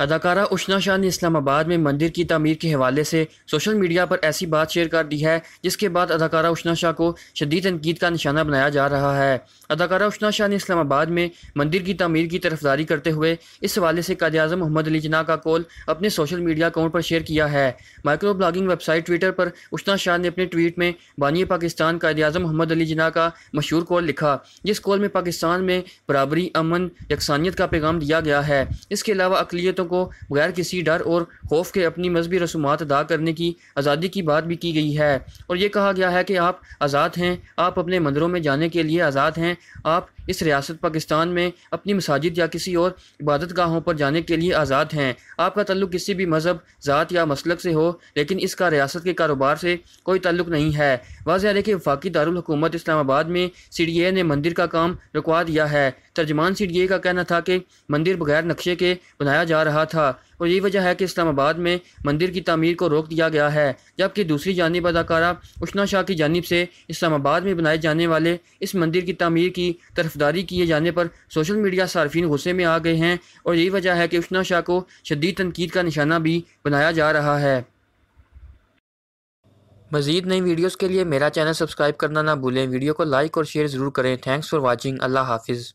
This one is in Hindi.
अदाकारा उशना शाह ने इस्लामाबाद में मंदिर की तमीर के हवाले से सोशल मीडिया पर ऐसी बात शेयर कर दी है जिसके बाद अदाकारा उशना शाह को शदीद तनकीद का निशाना बनाया जा रहा है अदाकारा उशना शाह ने इस्लामाबाद में मंदिर की तमीर की तरफदारी करते हुए इस हवाले से काद अजम मोहम्मद अली जना का कॉल अपने सोशल मीडिया अकाउंट पर शेयर किया है माइक्रो ब्लॉगिंग वेबसाइट ट्विटर पर उशना शाह ने अपने ट्वीट में बानिय पाकिस्तान कायद अजम मोहम्मद अली जना का मशहूर कॉल लिखा जिस कॉल में पाकिस्तान में बराबरी अमन यकसानियत का पैगाम दिया गया है इसके अलावा अकलीतों को बगैर किसी डर और खौफ के अपनी मजहबी रसूमात अदा करने की आज़ादी की बात भी की गई है और ये कहा गया है कि आप आज़ाद हैं आप अपने मंदिरों में जाने के लिए आज़ाद हैं आप इस रियासत पाकिस्तान में अपनी मसाजिद या किसी और इबादत गाहों पर जाने के लिए आज़ाद हैं आपका तल्लुक किसी भी मज़हब ज़ात या मसलक से हो लेकिन इसका रियासत के कारोबार से कोई तल्लुक नहीं है वाजह है कि वफाकी दारकूमत इस्लामाबाद में सी डी ए ने मंदिर का काम रुकवा दिया है तर्जमान सी डी ए का कहना था कि मंदिर बगैर नक्शे के बनाया जा रहा रहा था और यही वजह है कि इस्लामाबाद में मंदिर की तमीर को रोक दिया गया है जबकि दूसरी जानब अदाकारा उशना शाह की जानब से इस्लामाबाद में बनाए जाने वाले इस मंदिर की तमीर की तरफदारी किए जाने पर सोशल मीडिया सार्फिन गुस्से में आ गए हैं और यही वजह है कि उशना शाह को शदीद तनकीद का निशाना भी बनाया जा रहा है मजीद नई वीडियोज़ के लिए मेरा चैनल सब्सक्राइब करना ना भूलें वीडियो को लाइक और शेयर ज़रूर करें थैंक्स फॉर वॉचिंग अल्लाह हाफिज़